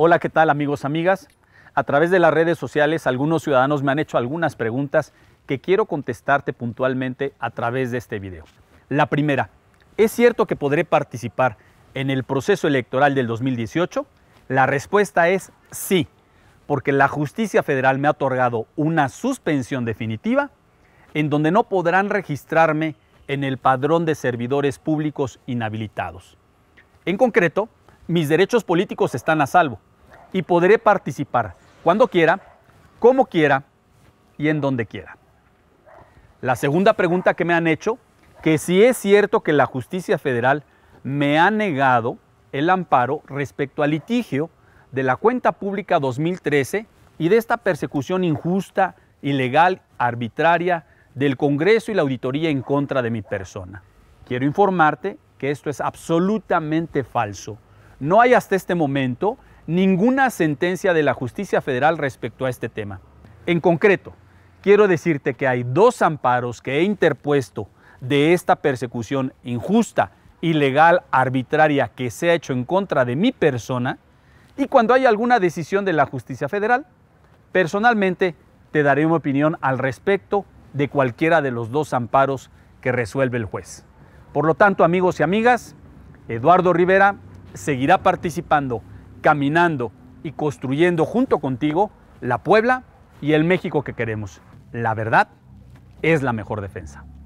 Hola, ¿qué tal amigos, amigas? A través de las redes sociales algunos ciudadanos me han hecho algunas preguntas que quiero contestarte puntualmente a través de este video. La primera, ¿es cierto que podré participar en el proceso electoral del 2018? La respuesta es sí, porque la justicia federal me ha otorgado una suspensión definitiva en donde no podrán registrarme en el padrón de servidores públicos inhabilitados. En concreto, mis derechos políticos están a salvo y podré participar cuando quiera, como quiera y en donde quiera. La segunda pregunta que me han hecho, que si es cierto que la justicia federal me ha negado el amparo respecto al litigio de la cuenta pública 2013 y de esta persecución injusta, ilegal, arbitraria del Congreso y la auditoría en contra de mi persona. Quiero informarte que esto es absolutamente falso. No hay hasta este momento ninguna sentencia de la justicia federal respecto a este tema. En concreto, quiero decirte que hay dos amparos que he interpuesto de esta persecución injusta, ilegal, arbitraria que se ha hecho en contra de mi persona y cuando haya alguna decisión de la justicia federal. Personalmente te daré una opinión al respecto de cualquiera de los dos amparos que resuelve el juez. Por lo tanto, amigos y amigas, Eduardo Rivera seguirá participando, caminando y construyendo junto contigo la Puebla y el México que queremos. La verdad es la mejor defensa.